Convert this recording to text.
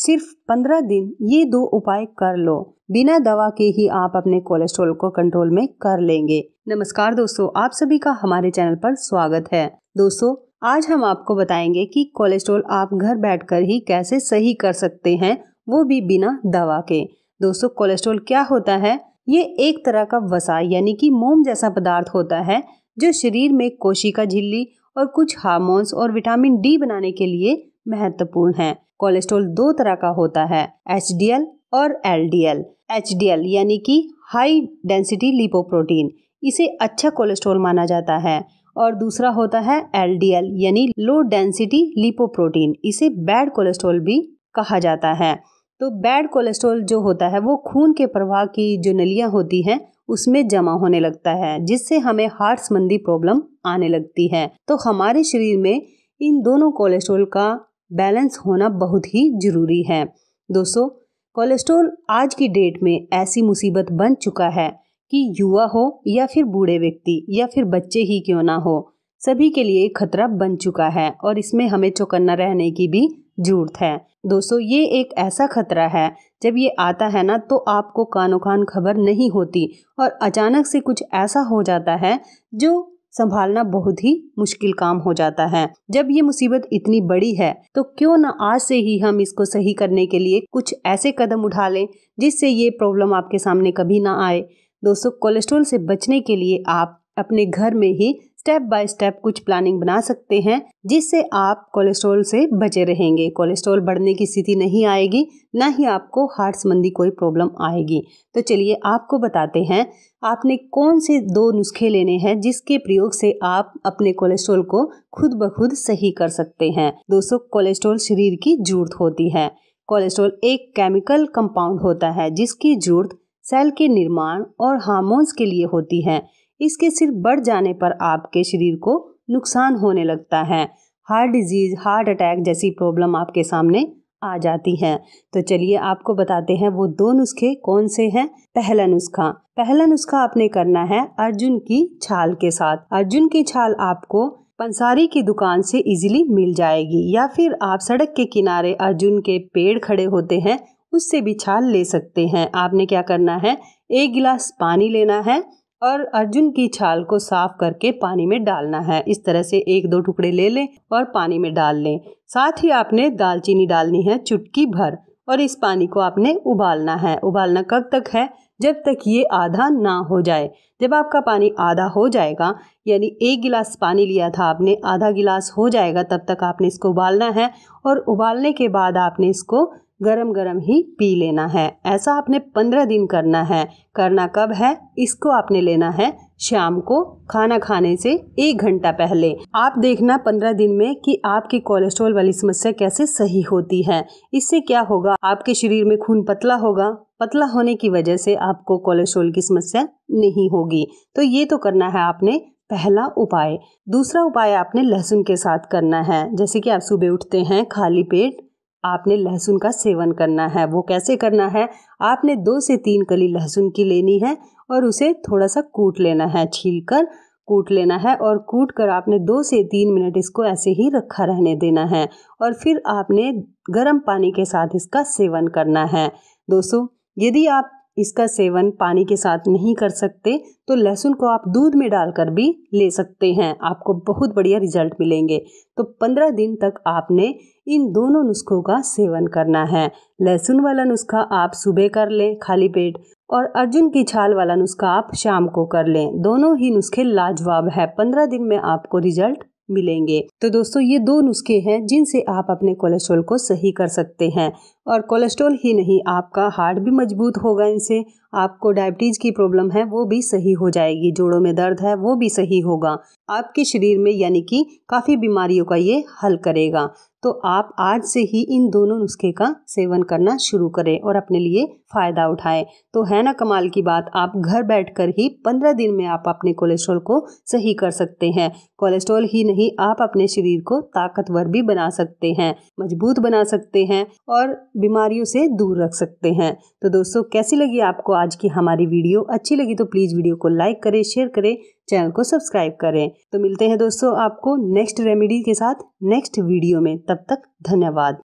सिर्फ पंद्रह दिन ये दो उपाय कर लो बिना दवा के ही आप अपने कोलेस्ट्रॉल को कंट्रोल में कर लेंगे नमस्कार दोस्तों आप सभी का हमारे चैनल पर स्वागत है दोस्तों आज हम आपको बताएंगे कि कोलेस्ट्रॉल आप घर बैठकर ही कैसे सही कर सकते हैं वो भी बिना दवा के दोस्तों कोलेस्ट्रॉल क्या होता है ये एक तरह का वसा यानी कि मोम जैसा पदार्थ होता है जो शरीर में कोशिका झिल्ली और कुछ हार्मोन्स और विटामिन डी बनाने के लिए महत्वपूर्ण है कोलेस्ट्रोल दो तरह का होता है एच और एल एच यानी कि हाई डेंसिटी लिपोप्रोटीन इसे अच्छा कोलेस्ट्रोल माना जाता है और दूसरा होता है एल यानी लो डेंसिटी लिपोप्रोटीन इसे बैड कोलेस्ट्रोल भी कहा जाता है तो बैड कोलेस्ट्रोल जो होता है वो खून के प्रवाह की जो नलियाँ होती हैं उसमें जमा होने लगता है जिससे हमें हार्ट संबंधी प्रॉब्लम आने लगती है तो हमारे शरीर में इन दोनों कोलेस्ट्रोल का बैलेंस होना बहुत ही ज़रूरी है दोस्तों कोलेस्ट्रॉल आज की डेट में ऐसी मुसीबत बन चुका है कि युवा हो या फिर बूढ़े व्यक्ति या फिर बच्चे ही क्यों ना हो सभी के लिए खतरा बन चुका है और इसमें हमें चौकन्ना रहने की भी जरूरत है दोस्तों ये एक ऐसा खतरा है जब ये आता है ना तो आपको कानो कान खबर नहीं होती और अचानक से कुछ ऐसा हो जाता है जो संभालना बहुत ही मुश्किल काम हो जाता है जब ये मुसीबत इतनी बड़ी है तो क्यों ना आज से ही हम इसको सही करने के लिए कुछ ऐसे कदम उठा लें जिससे ये प्रॉब्लम आपके सामने कभी ना आए दोस्तों कोलेस्ट्रॉल से बचने के लिए आप अपने घर में ही स्टेप बाय स्टेप कुछ प्लानिंग बना सकते हैं जिससे आप कोलेस्ट्रॉल से बचे रहेंगे कोलेस्ट्रॉल बढ़ने की स्थिति नहीं आएगी ना ही आपको हार्ट संबंधी कोई प्रॉब्लम आएगी तो चलिए आपको बताते हैं आपने कौन से दो नुस्खे लेने हैं जिसके प्रयोग से आप अपने कोलेस्ट्रॉल को खुद ब खुद सही कर सकते हैं दोस्तों कोलेस्ट्रॉल शरीर की जरूरत होती है कोलेस्ट्रॉल एक केमिकल कंपाउंड होता है जिसकी जरूरत सेल के निर्माण और हार्मोन्स के लिए होती है इसके सिर बढ़ जाने पर आपके शरीर को नुकसान होने लगता है हार्ट डिजीज़ हार्ट अटैक जैसी प्रॉब्लम आपके सामने आ जाती है तो चलिए आपको बताते हैं वो दो नुस्खे कौन से हैं पहला नुस्खा पहला नुस्खा आपने करना है अर्जुन की छाल के साथ अर्जुन की छाल आपको पंसारी की दुकान से इजीली मिल जाएगी या फिर आप सड़क के किनारे अर्जुन के पेड़ खड़े होते हैं उससे भी छाल ले सकते हैं आपने क्या करना है एक गिलास पानी लेना है और अर्जुन की छाल को साफ करके पानी में डालना है इस तरह से एक दो टुकड़े ले लें और पानी में डाल लें साथ ही आपने दालचीनी डालनी है चुटकी भर और इस पानी को आपने उबालना है उबालना कब तक है जब तक ये आधा ना हो जाए जब आपका पानी आधा हो जाएगा यानी एक गिलास पानी लिया था आपने आधा गिलास हो जाएगा तब तक आपने इसको उबालना है और उबालने के बाद आपने इसको गरम गरम ही पी लेना है ऐसा आपने पंद्रह दिन करना है करना कब है इसको आपने लेना है शाम को खाना खाने से एक घंटा पहले आप देखना पंद्रह दिन में कि आपकी कोलेस्ट्रॉल वाली समस्या कैसे सही होती है इससे क्या होगा आपके शरीर में खून पतला होगा पतला होने की वजह से आपको कोलेस्ट्रॉल की समस्या नहीं होगी तो ये तो करना है आपने पहला उपाय दूसरा उपाय आपने लहसुन के साथ करना है जैसे कि आप सुबह उठते हैं खाली पेट आपने लहसुन का सेवन करना है वो कैसे करना है आपने दो से तीन कली लहसुन की लेनी है और उसे थोड़ा सा कूट लेना है छील कर कूट लेना है और कूट कर आपने दो से तीन मिनट इसको ऐसे ही रखा रहने देना है और फिर आपने गर्म पानी के साथ इसका सेवन करना है दोस्तों यदि आप इसका सेवन पानी के साथ नहीं कर सकते तो लहसुन को आप दूध में डालकर भी ले सकते हैं आपको बहुत बढ़िया रिजल्ट मिलेंगे तो पंद्रह दिन तक आपने इन दोनों नुस्खों का सेवन करना है लहसुन वाला नुस्खा आप सुबह कर लें खाली पेट और अर्जुन की छाल वाला नुस्खा आप शाम को कर लें दोनों ही नुस्खे लाजवाब है पंद्रह दिन में आपको रिजल्ट मिलेंगे तो दोस्तों ये दो नुस्खे हैं जिनसे आप अपने कोलेस्ट्रॉल को सही कर सकते हैं और कोलेस्ट्रॉल ही नहीं आपका हार्ट भी मजबूत होगा इनसे आपको डायबिटीज़ की प्रॉब्लम है वो भी सही हो जाएगी जोड़ों में दर्द है वो भी सही होगा आपके शरीर में यानी कि काफ़ी बीमारियों का ये हल करेगा तो आप आज से ही इन दोनों नुस्खे का सेवन करना शुरू करें और अपने लिए फ़ायदा उठाएं तो है ना कमाल की बात आप घर बैठकर ही पंद्रह दिन में आप अपने कोलेस्ट्रॉल को सही कर सकते हैं कोलेस्ट्रॉल ही नहीं आप अपने शरीर को ताकतवर भी बना सकते हैं मजबूत बना सकते हैं और बीमारियों से दूर रख सकते हैं तो दोस्तों कैसी लगी आपको आज की हमारी वीडियो अच्छी लगी तो प्लीज़ वीडियो को लाइक करें शेयर करें चैनल को सब्सक्राइब करें तो मिलते हैं दोस्तों आपको नेक्स्ट रेमेडी के साथ नेक्स्ट वीडियो में तब तक धन्यवाद